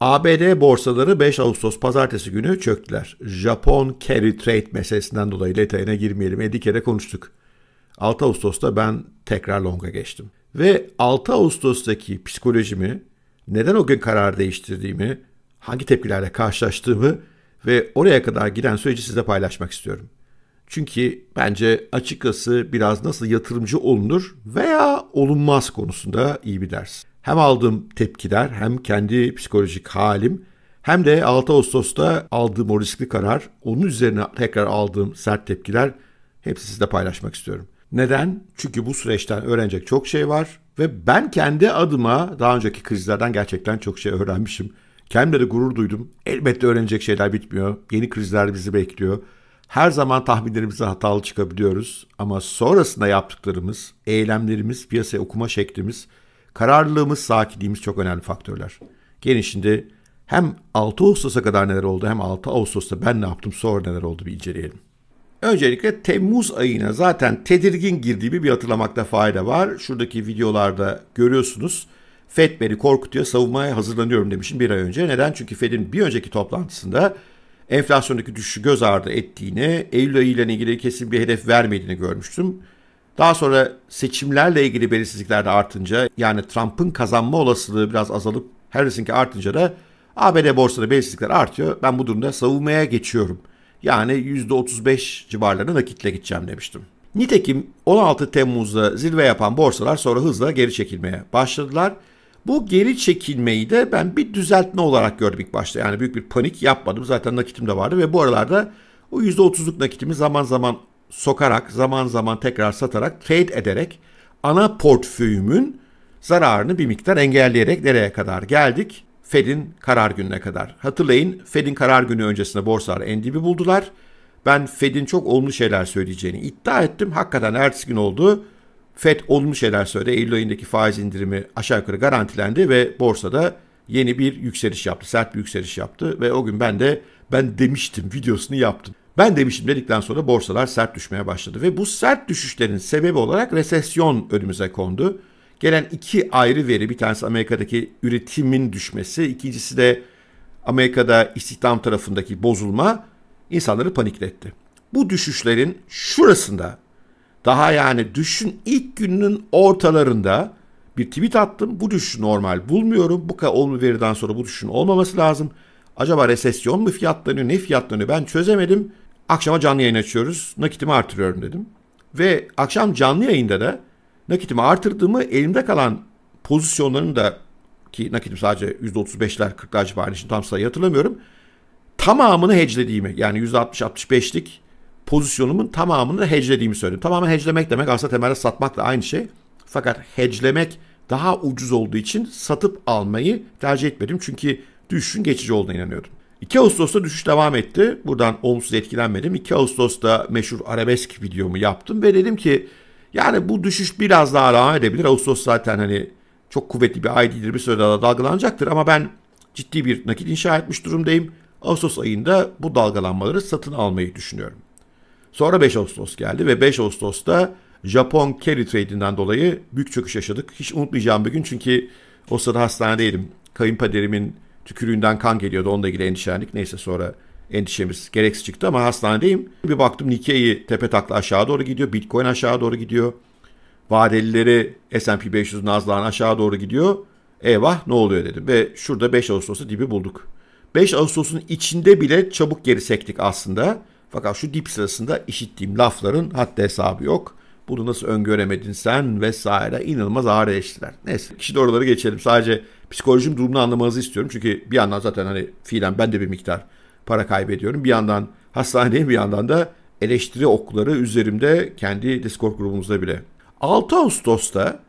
ABD borsaları 5 Ağustos pazartesi günü çöktüler. Japon carry trade meselesinden dolayı detayına girmeyelim. 50 kere konuştuk. 6 Ağustos'ta ben tekrar longa geçtim. Ve 6 Ağustos'taki psikolojimi, neden o gün karar değiştirdiğimi, hangi tepkilerle karşılaştığımı ve oraya kadar giden süreci size paylaşmak istiyorum. Çünkü bence açıkçası biraz nasıl yatırımcı olunur veya olunmaz konusunda iyi bir ders. Hem aldığım tepkiler hem kendi psikolojik halim hem de 6 Ağustos'ta aldığım o riskli karar, onun üzerine tekrar aldığım sert tepkiler hepsi sizle paylaşmak istiyorum. Neden? Çünkü bu süreçten öğrenecek çok şey var ve ben kendi adıma daha önceki krizlerden gerçekten çok şey öğrenmişim. Kendimle de gurur duydum. Elbette öğrenecek şeyler bitmiyor. Yeni krizler bizi bekliyor. Her zaman tahminlerimizde hatalı çıkabiliyoruz ama sonrasında yaptıklarımız, eylemlerimiz, piyasa okuma şeklimiz, kararlılığımız, sakinliğimiz çok önemli faktörler. Gelin şimdi hem 6 Ağustos'a kadar neler oldu hem 6 Ağustos'ta ben ne yaptım sonra neler oldu bir inceleyelim. Öncelikle Temmuz ayına zaten tedirgin girdiği bir hatırlamakta fayda var. Şuradaki videolarda görüyorsunuz. Fed beni korkutuyor, savunmaya hazırlanıyorum demişim bir ay önce. Neden? Çünkü Fed'in bir önceki toplantısında enflasyondaki düşüşü göz ardı ettiğini, Eylül ayı ile ilgili kesin bir hedef vermediğini görmüştüm. Daha sonra seçimlerle ilgili belirsizlikler de artınca yani Trump'ın kazanma olasılığı biraz azalıp Harris'inki artınca da ABD borsada belirsizlikler artıyor. Ben bu durumda savunmaya geçiyorum. Yani %35 civarlarına nakitle gideceğim demiştim. Nitekim 16 Temmuz'da zirve yapan borsalar sonra hızla geri çekilmeye başladılar. Bu geri çekilmeyi de ben bir düzeltme olarak gördüm ilk başta. Yani büyük bir panik yapmadım. Zaten nakitim de vardı ve bu aralarda o %30'luk nakitimi zaman zaman sokarak, zaman zaman tekrar satarak, trade ederek ana portföyümün zararını bir miktar engelleyerek nereye kadar geldik? Fed'in karar gününe kadar. Hatırlayın Fed'in karar günü öncesinde borsalar NDB buldular. Ben Fed'in çok olumlu şeyler söyleyeceğini iddia ettim. Hakikaten ertesi gün oldu. FED olmuş şeyler söyledi. Eylül ayındaki faiz indirimi aşağı yukarı garantilendi ve borsada yeni bir yükseliş yaptı. Sert bir yükseliş yaptı ve o gün ben de ben demiştim videosunu yaptım. Ben demiştim dedikten sonra borsalar sert düşmeye başladı ve bu sert düşüşlerin sebebi olarak resesyon önümüze kondu. Gelen iki ayrı veri bir tanesi Amerika'daki üretimin düşmesi, ikincisi de Amerika'da istihdam tarafındaki bozulma insanları panikletti. Bu düşüşlerin şurasında daha yani düşün ilk gününün ortalarında bir tweet attım. Bu düşüş normal bulmuyorum. Bu olma veriden sonra bu düşüşün olmaması lazım. Acaba resesyon mu fiyatlanıyor, ne fiyatlanıyor ben çözemedim. Akşama canlı yayın açıyoruz. Nakitimi artırıyorum dedim. Ve akşam canlı yayında da nakitimi artırdığımı elimde kalan pozisyonların da ki nakitim sadece %35'ler 40'lar civarı için tam sayı hatırlamıyorum. Tamamını hedgelediğimi yani %60-65'lik pozisyonumun tamamını heclediğimi söyledim. Tamamen heclemek demek aslında temelde satmakla aynı şey. Fakat heclemek daha ucuz olduğu için satıp almayı tercih etmedim. Çünkü düşüşün geçici olduğuna inanıyordum. 2 Ağustos'ta düşüş devam etti. Buradan olumsuz etkilenmedim. 2 Ağustos'ta meşhur arabesk videomu yaptım ve dedim ki yani bu düşüş biraz daha devam edebilir. Ağustos zaten hani çok kuvvetli bir ay değildir bir süre daha dalgalanacaktır ama ben ciddi bir nakit inşa etmiş durumdayım. Ağustos ayında bu dalgalanmaları satın almayı düşünüyorum. Sonra 5 Ağustos geldi ve 5 Ağustos'ta Japon carry trade'inden dolayı büyük çöküş yaşadık. Hiç unutmayacağım bir gün çünkü o sırada hastanedeydim. Kayınpaderimin tükürüğünden kan geliyordu. Onunla ilgili endişelendik. Neyse sonra endişemiz gereksiz çıktı ama hastanedeyim. Bir baktım Nikkei tepe takla aşağı doğru gidiyor. Bitcoin aşağı doğru gidiyor. Vadelileri S&P 500 nazlan aşağı doğru gidiyor. Eyvah ne oluyor dedim. Ve şurada 5 Ağustos'ta dibi bulduk. 5 Ağustos'un içinde bile çabuk geri sektik aslında. Fakat şu dip sırasında işittiğim lafların hatta hesabı yok. Bunu nasıl öngöremedin sen vesaire inanılmaz ağır eleştiler. Neyse kişi doğruları geçelim. Sadece psikolojim durumunu anlamanızı istiyorum. Çünkü bir yandan zaten hani fiilen ben de bir miktar para kaybediyorum. Bir yandan hastanedeyim bir yandan da eleştiri okları üzerimde kendi Discord grubumuzda bile. 6 Ağustos'ta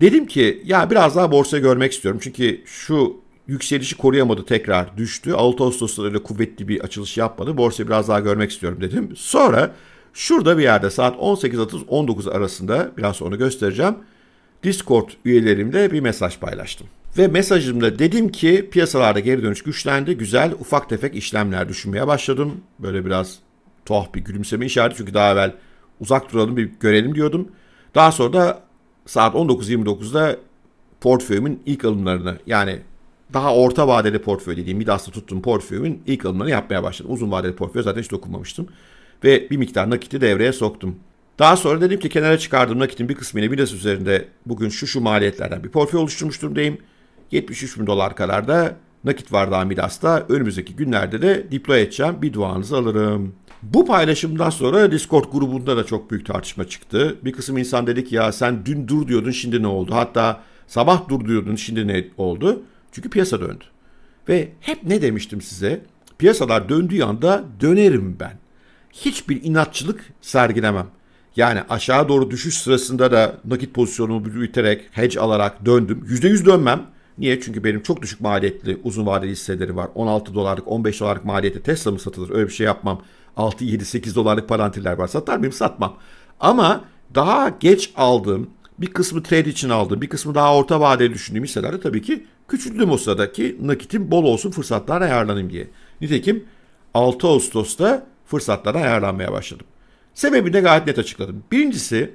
dedim ki ya biraz daha borsa görmek istiyorum. Çünkü şu yükselişi koruyamadı tekrar düştü. 6 Ağustos'ta öyle kuvvetli bir açılış yapmadı. Borsa biraz daha görmek istiyorum dedim. Sonra şurada bir yerde saat 18.30-19 arasında biraz sonra göstereceğim. Discord üyelerimle bir mesaj paylaştım. Ve mesajımda dedim ki piyasalarda geri dönüş güçlendi. Güzel ufak tefek işlemler düşünmeye başladım. Böyle biraz tuhaf bir gülümseme işareti çünkü daha evvel uzak duralım bir görelim diyordum. Daha sonra da saat 19.29'da portföyümün ilk alımlarını yani daha orta vadeli portföy dediğim Midas'ta tuttum portföyümün ilk alımlarını yapmaya başladım. Uzun vadeli portföy zaten hiç dokunmamıştım. Ve bir miktar nakiti devreye soktum. Daha sonra dedim ki kenara çıkardığım nakitin bir kısmını Midas üzerinde bugün şu şu maliyetlerden bir portföy oluşturmuş durumdayım. 73 bin dolar kadar da nakit var daha Midas'ta. Önümüzdeki günlerde de deploy edeceğim. Bir duanızı alırım. Bu paylaşımdan sonra Discord grubunda da çok büyük tartışma çıktı. Bir kısım insan dedi ki ya sen dün dur diyordun şimdi ne oldu? Hatta sabah dur diyordun şimdi ne oldu? Çünkü piyasa döndü. Ve hep ne demiştim size? Piyasalar döndüğü anda dönerim ben. Hiçbir inatçılık sergilemem. Yani aşağı doğru düşüş sırasında da nakit pozisyonumu büyüterek, hedge alarak döndüm. %100 dönmem. Niye? Çünkü benim çok düşük maliyetli uzun vadeli hisseleri var. 16 dolarlık, 15 dolarlık maliyette Tesla mı satılır? Öyle bir şey yapmam. 6, 7, 8 dolarlık parantiller var. Satar mıyım? Satmam. Ama daha geç aldığım, bir kısmı trade için aldığım, bir kısmı daha orta vadeli düşündüğüm hisselerde tabii ki Küçüldüm o sıradaki nakitim bol olsun fırsatlara ayarlanayım diye. Nitekim 6 Ağustos'ta fırsatlara ayarlanmaya başladım. Sebebi de gayet net açıkladım. Birincisi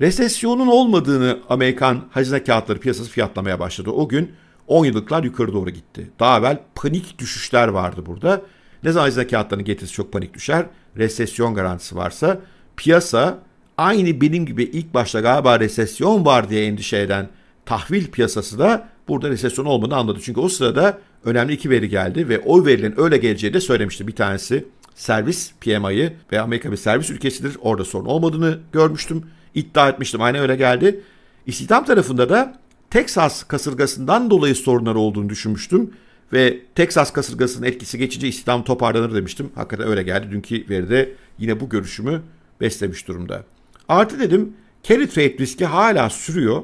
resesyonun olmadığını Amerikan hazine kağıtları piyasası fiyatlamaya başladı. O gün 10 yıllıklar yukarı doğru gitti. Daha evvel panik düşüşler vardı burada. Ne zaman hazine kağıtlarının getirisi çok panik düşer, resesyon garantisi varsa piyasa aynı benim gibi ilk başta galiba resesyon var diye endişe eden tahvil piyasası da Burada resesyon olmadığını anladı. Çünkü o sırada önemli iki veri geldi ve o verilerin öyle geleceği de söylemişti. Bir tanesi servis PMI'yı ve Amerika bir servis ülkesidir. Orada sorun olmadığını görmüştüm. İddia etmiştim. Aynı öyle geldi. İstihdam tarafında da Texas kasırgasından dolayı sorunlar olduğunu düşünmüştüm. Ve Texas kasırgasının etkisi geçince istihdam toparlanır demiştim. Hakikaten öyle geldi. Dünkü veride yine bu görüşümü beslemiş durumda. Artı dedim carry trade riski hala sürüyor.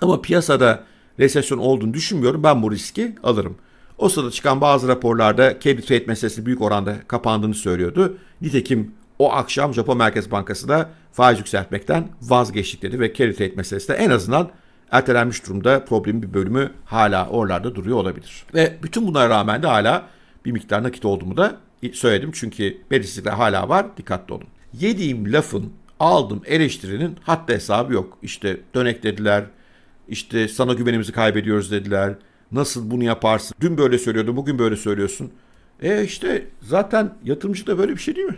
Ama piyasada resesyon olduğunu düşünmüyorum. Ben bu riski alırım. O sırada çıkan bazı raporlarda kredi trade meselesi büyük oranda kapandığını söylüyordu. Nitekim o akşam Japon Merkez Bankası da faiz yükseltmekten vazgeçtik dedi ve kredi trade meselesi de en azından ertelenmiş durumda problemin bir bölümü hala oralarda duruyor olabilir. Ve bütün bunlara rağmen de hala bir miktar nakit olduğumu da söyledim. Çünkü belirsizlikler hala var. Dikkatli olun. Yediğim lafın, aldım eleştirinin hatta hesabı yok. İşte dönek dediler, işte sana güvenimizi kaybediyoruz dediler. Nasıl bunu yaparsın? Dün böyle söylüyordun, bugün böyle söylüyorsun. E işte zaten yatırımcı da böyle bir şey değil mi?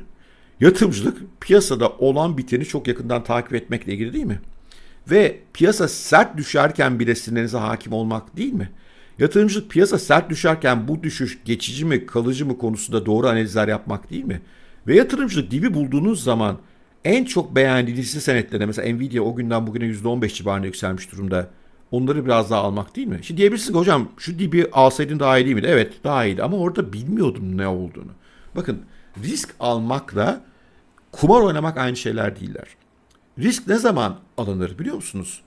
Yatırımcılık piyasada olan biteni çok yakından takip etmekle ilgili değil mi? Ve piyasa sert düşerken bile sinirinize hakim olmak değil mi? Yatırımcılık piyasa sert düşerken bu düşüş geçici mi kalıcı mı konusunda doğru analizler yapmak değil mi? Ve yatırımcılık dibi bulduğunuz zaman en çok beğendiğiniz hisse mesela Nvidia o günden bugüne %15 civarında yükselmiş durumda. Onları biraz daha almak değil mi? Şimdi diyebilirsiniz hocam şu dibi alsaydın daha iyi değil miydi? Evet daha iyiydi ama orada bilmiyordum ne olduğunu. Bakın risk almakla kumar oynamak aynı şeyler değiller. Risk ne zaman alınır biliyor musunuz?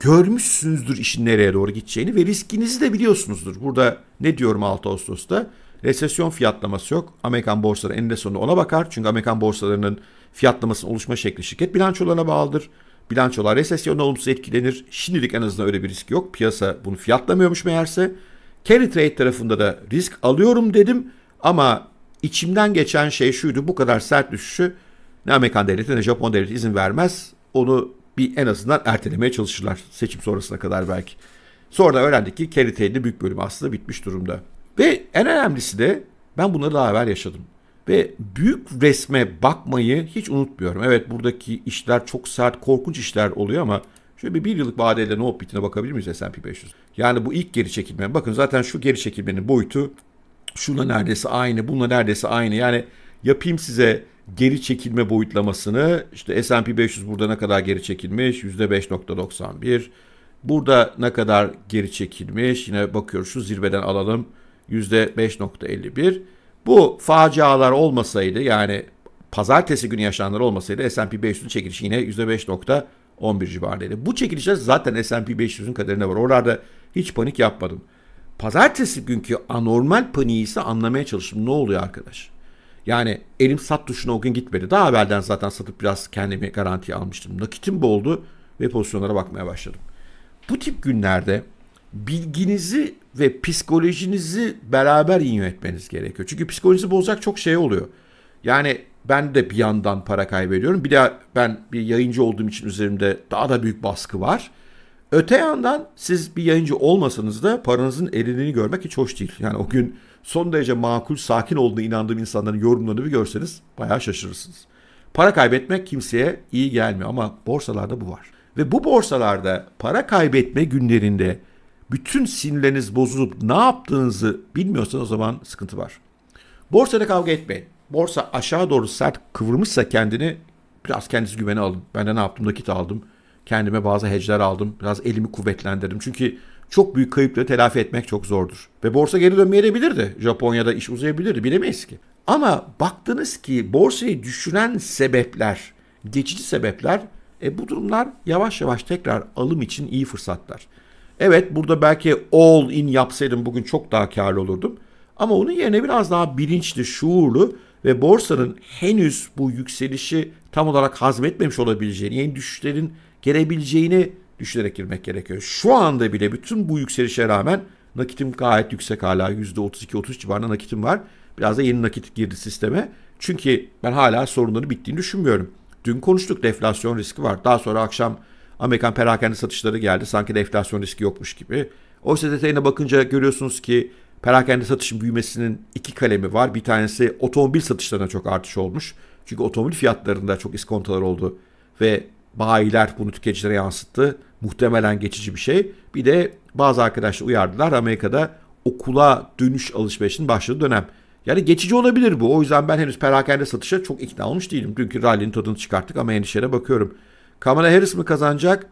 Görmüşsünüzdür işin nereye doğru gideceğini ve riskinizi de biliyorsunuzdur. Burada ne diyorum 6 Ağustos'ta? Resesyon fiyatlaması yok. Amerikan borsaları eninde sonunda ona bakar. Çünkü Amerikan borsalarının fiyatlamasının oluşma şekli şirket bilançolarına bağlıdır. Bilançolar resesyonla olumsuz etkilenir. Şimdilik en azından öyle bir risk yok. Piyasa bunu fiyatlamıyormuş meğerse. Carry trade tarafında da risk alıyorum dedim ama içimden geçen şey şuydu. Bu kadar sert düşüşü ne Amerikan devleti ne Japon devleti izin vermez. Onu bir en azından ertelemeye çalışırlar. Seçim sonrasına kadar belki. Sonra öğrendik ki carry trade'in büyük bölümü aslında bitmiş durumda. Ve en önemlisi de ben bunları daha evvel yaşadım. Ve büyük resme bakmayı hiç unutmuyorum. Evet buradaki işler çok sert, korkunç işler oluyor ama şöyle bir, bir yıllık vadeyle ne olup bittiğine bakabilir miyiz S&P 500? Yani bu ilk geri çekilme. Bakın zaten şu geri çekilmenin boyutu şuna neredeyse aynı, bununla neredeyse aynı. Yani yapayım size geri çekilme boyutlamasını. İşte S&P 500 burada ne kadar geri çekilmiş? %5.91. Burada ne kadar geri çekilmiş? Yine bakıyoruz şu zirveden alalım. %5.51. Bu facialar olmasaydı yani pazartesi günü yaşananlar olmasaydı S&P 500'ün çekilişi yine %5.11 civarındaydı. Bu çekilişler zaten S&P 500'ün kaderine var. Oralarda hiç panik yapmadım. Pazartesi günkü anormal paniği ise anlamaya çalıştım. Ne oluyor arkadaş? Yani elim sat tuşuna o gün gitmedi. Daha evvelden zaten satıp biraz kendimi garantiye almıştım. Nakitim boldu ve pozisyonlara bakmaya başladım. Bu tip günlerde bilginizi ve psikolojinizi beraber yönetmeniz gerekiyor. Çünkü psikolojisi bozacak çok şey oluyor. Yani ben de bir yandan para kaybediyorum. Bir de ben bir yayıncı olduğum için üzerimde daha da büyük baskı var. Öte yandan siz bir yayıncı olmasanız da paranızın eridiğini görmek hiç hoş değil. Yani o gün son derece makul, sakin olduğuna inandığım insanların yorumlarını bir görseniz bayağı şaşırırsınız. Para kaybetmek kimseye iyi gelmiyor ama borsalarda bu var. Ve bu borsalarda para kaybetme günlerinde bütün sinirleriniz bozulup ne yaptığınızı bilmiyorsanız o zaman sıkıntı var. Borsada kavga etmeyin. Borsa aşağı doğru sert kıvırmışsa kendini biraz kendisi güvene alın. Ben de ne yaptım nakit aldım. Kendime bazı hedge'ler aldım. Biraz elimi kuvvetlendirdim. Çünkü çok büyük kayıpları telafi etmek çok zordur. Ve borsa geri dönmeyebilirdi. Japonya'da iş uzayabilirdi. Bilemeyiz ki. Ama baktınız ki borsayı düşüren sebepler, geçici sebepler, e bu durumlar yavaş yavaş tekrar alım için iyi fırsatlar. Evet burada belki all in yapsaydım bugün çok daha karlı olurdum. Ama onun yerine biraz daha bilinçli, şuurlu ve borsanın henüz bu yükselişi tam olarak hazmetmemiş olabileceğini, yeni düşüşlerin gelebileceğini düşünerek girmek gerekiyor. Şu anda bile bütün bu yükselişe rağmen nakitim gayet yüksek hala %32-33 civarında nakitim var. Biraz da yeni nakit girdi sisteme. Çünkü ben hala sorunların bittiğini düşünmüyorum. Dün konuştuk deflasyon riski var. Daha sonra akşam Amerikan perakende satışları geldi. Sanki de enflasyon riski yokmuş gibi. Oysa detayına bakınca görüyorsunuz ki perakende satışın büyümesinin iki kalemi var. Bir tanesi otomobil satışlarına çok artış olmuş. Çünkü otomobil fiyatlarında çok iskontolar oldu ve bayiler bunu tüketicilere yansıttı. Muhtemelen geçici bir şey. Bir de bazı arkadaşlar uyardılar Amerika'da okula dönüş alışverişinin başladığı dönem. Yani geçici olabilir bu. O yüzden ben henüz perakende satışa çok ikna olmuş değilim. Dünkü rally'nin tadını çıkarttık ama endişelere bakıyorum. Kamala Harris mi kazanacak,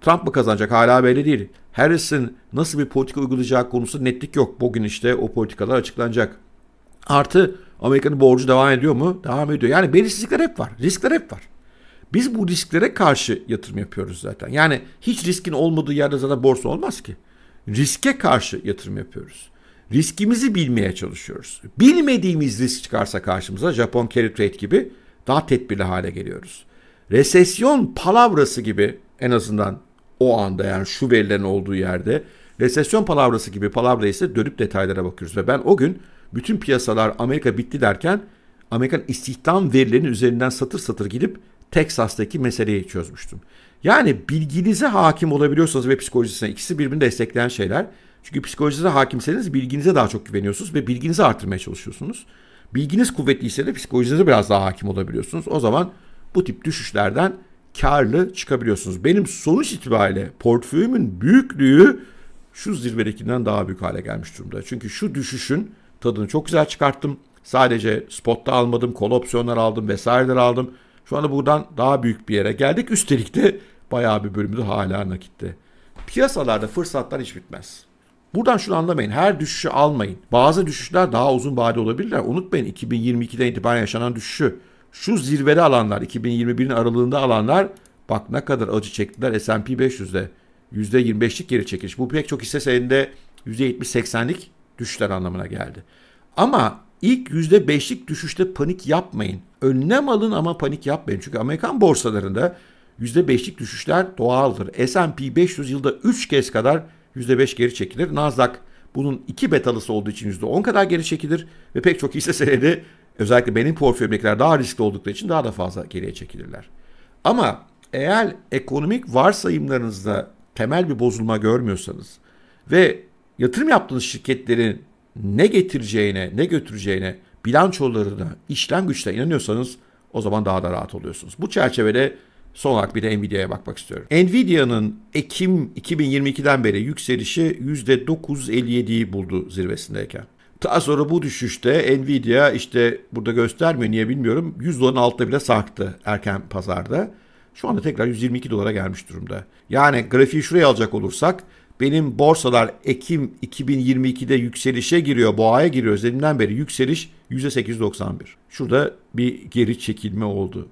Trump mı kazanacak hala belli değil. Harris'in nasıl bir politika uygulayacağı konusu netlik yok. Bugün işte o politikalar açıklanacak. Artı Amerika'nın borcu devam ediyor mu? Devam ediyor. Yani belirsizlikler hep var. Riskler hep var. Biz bu risklere karşı yatırım yapıyoruz zaten. Yani hiç riskin olmadığı yerde zaten borsa olmaz ki. Riske karşı yatırım yapıyoruz. Riskimizi bilmeye çalışıyoruz. Bilmediğimiz risk çıkarsa karşımıza Japon carry trade gibi daha tedbirli hale geliyoruz resesyon palavrası gibi en azından o anda yani şu verilerin olduğu yerde resesyon palavrası gibi palavra ise dönüp detaylara bakıyoruz. Ve ben o gün bütün piyasalar Amerika bitti derken Amerikan istihdam verilerinin üzerinden satır satır gidip Teksas'taki meseleyi çözmüştüm. Yani bilginize hakim olabiliyorsanız ve psikolojisine ikisi birbirini destekleyen şeyler. Çünkü psikolojinize hakimseniz bilginize daha çok güveniyorsunuz ve bilginizi artırmaya çalışıyorsunuz. Bilginiz kuvvetliyse de psikolojinize biraz daha hakim olabiliyorsunuz. O zaman bu tip düşüşlerden karlı çıkabiliyorsunuz. Benim sonuç itibariyle portföyümün büyüklüğü şu zirvedekinden daha büyük hale gelmiş durumda. Çünkü şu düşüşün tadını çok güzel çıkarttım. Sadece spotta almadım, kol opsiyonlar aldım vesaireler aldım. Şu anda buradan daha büyük bir yere geldik. Üstelik de bayağı bir bölümde hala nakitte. Piyasalarda fırsatlar hiç bitmez. Buradan şunu anlamayın. Her düşüşü almayın. Bazı düşüşler daha uzun vade olabilirler. Unutmayın 2022'den itibaren yaşanan düşüşü şu zirvede alanlar 2021'in aralığında alanlar bak ne kadar acı çektiler S&P 500'de. %25'lik geri çekiliş. Bu pek çok hisse senedinde %70-80'lik düşüşler anlamına geldi. Ama ilk %5'lik düşüşte panik yapmayın. Önlem alın ama panik yapmayın. Çünkü Amerikan borsalarında %5'lik düşüşler doğaldır. S&P 500 yılda 3 kez kadar %5 geri çekilir. Nasdaq bunun 2 betalısı olduğu için %10 kadar geri çekilir ve pek çok hisse senedi Özellikle benim portföyümdekiler daha riskli oldukları için daha da fazla geriye çekilirler. Ama eğer ekonomik varsayımlarınızda temel bir bozulma görmüyorsanız ve yatırım yaptığınız şirketlerin ne getireceğine, ne götüreceğine, bilançolarına, işlem güçle inanıyorsanız o zaman daha da rahat oluyorsunuz. Bu çerçevede son olarak bir de Nvidia'ya bakmak istiyorum. Nvidia'nın Ekim 2022'den beri yükselişi %957'yi buldu zirvesindeyken. Daha sonra bu düşüşte Nvidia işte burada göstermiyor niye bilmiyorum. 100 doların altında bile sarktı erken pazarda. Şu anda tekrar 122 dolara gelmiş durumda. Yani grafiği şuraya alacak olursak benim borsalar Ekim 2022'de yükselişe giriyor, boğaya giriyor. Özelimden beri yükseliş %891. Şurada bir geri çekilme oldu.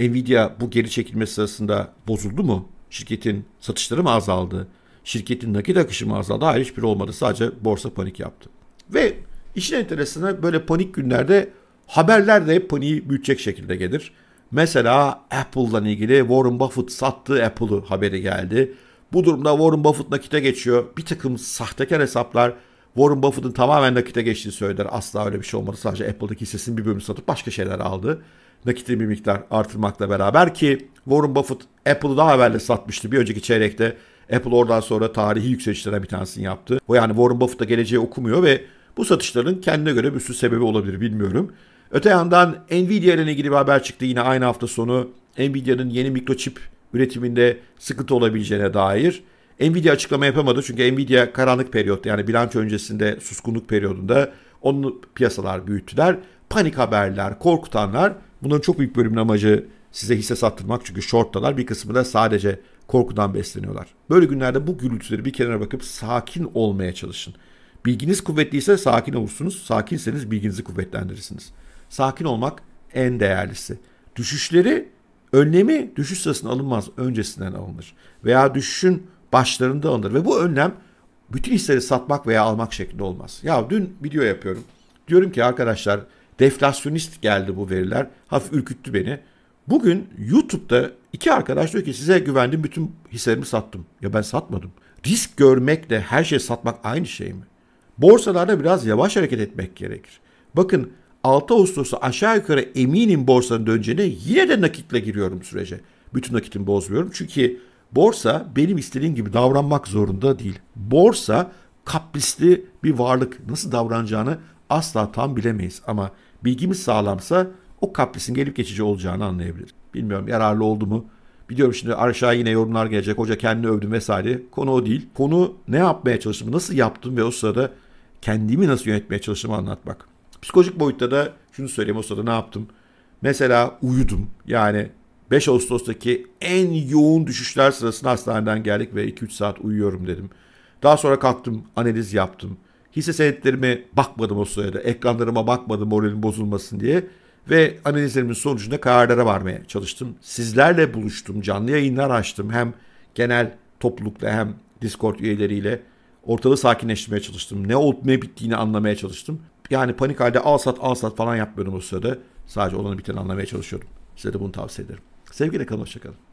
Nvidia bu geri çekilme sırasında bozuldu mu? Şirketin satışları mı azaldı? Şirketin nakit akışı mı azaldı? Hayır hiçbir olmadı. Sadece borsa panik yaptı. Ve işin enteresanı böyle panik günlerde haberler de hep paniği büyütecek şekilde gelir. Mesela Apple'dan ilgili Warren Buffett sattığı Apple'ı haberi geldi. Bu durumda Warren Buffett nakite geçiyor. Bir takım sahtekar hesaplar Warren Buffett'ın tamamen nakite geçtiği söyler. Asla öyle bir şey olmadı. Sadece Apple'daki hissesinin bir bölümünü satıp başka şeyler aldı. Nakitli bir miktar artırmakla beraber ki Warren Buffett Apple'ı daha evvel satmıştı bir önceki çeyrekte. Apple oradan sonra tarihi yükselişlerden bir tanesini yaptı. O yani Warren Buffett da geleceği okumuyor ve bu satışların kendine göre bir sürü sebebi olabilir bilmiyorum. Öte yandan Nvidia ile ilgili bir haber çıktı yine aynı hafta sonu. Nvidia'nın yeni mikroçip üretiminde sıkıntı olabileceğine dair. Nvidia açıklama yapamadı çünkü Nvidia karanlık periyot yani bilanço öncesinde suskunluk periyodunda onu piyasalar büyüttüler. Panik haberler, korkutanlar bunların çok büyük bölümün amacı size hisse sattırmak çünkü shorttalar bir kısmı da sadece korkudan besleniyorlar. Böyle günlerde bu gürültüleri bir kenara bakıp sakin olmaya çalışın. Bilginiz kuvvetliyse sakin olursunuz. Sakinseniz bilginizi kuvvetlendirirsiniz. Sakin olmak en değerlisi. Düşüşleri önlemi düşüş sırasında alınmaz. Öncesinden alınır. Veya düşüşün başlarında alınır. Ve bu önlem bütün hisleri satmak veya almak şeklinde olmaz. Ya dün video yapıyorum. Diyorum ki arkadaşlar deflasyonist geldi bu veriler. Hafif ürküttü beni. Bugün YouTube'da iki arkadaş diyor ki size güvendim bütün hislerimi sattım. Ya ben satmadım. Risk görmekle her şeyi satmak aynı şey mi? borsalarda biraz yavaş hareket etmek gerekir. Bakın 6 Ağustos'u aşağı yukarı eminim borsanın döneceğine yine de nakitle giriyorum sürece. Bütün nakitimi bozmuyorum çünkü borsa benim istediğim gibi davranmak zorunda değil. Borsa kaprisli bir varlık. Nasıl davranacağını asla tam bilemeyiz ama bilgimiz sağlamsa o kaprisin gelip geçici olacağını anlayabiliriz. Bilmiyorum yararlı oldu mu? Biliyorum şimdi aşağı yine yorumlar gelecek. Hoca kendini övdüm vesaire. Konu o değil. Konu ne yapmaya çalıştım, nasıl yaptım ve o sırada kendimi nasıl yönetmeye çalıştığımı anlatmak. Psikolojik boyutta da şunu söyleyeyim o sırada ne yaptım? Mesela uyudum. Yani 5 Ağustos'taki en yoğun düşüşler sırasında hastaneden geldik ve 2-3 saat uyuyorum dedim. Daha sonra kalktım, analiz yaptım. Hisse senetlerime bakmadım o sırada. Ekranlarıma bakmadım moralim bozulmasın diye. Ve analizlerimin sonucunda kararlara varmaya çalıştım. Sizlerle buluştum, canlı yayınlar açtım. Hem genel toplulukla hem Discord üyeleriyle ortalığı sakinleştirmeye çalıştım. Ne olup ne bittiğini anlamaya çalıştım. Yani panik halde al sat al sat falan yapmıyorum o sırada. Sadece olanı biteni anlamaya çalışıyorum. Size de bunu tavsiye ederim. Sevgiyle kalın, hoşçakalın.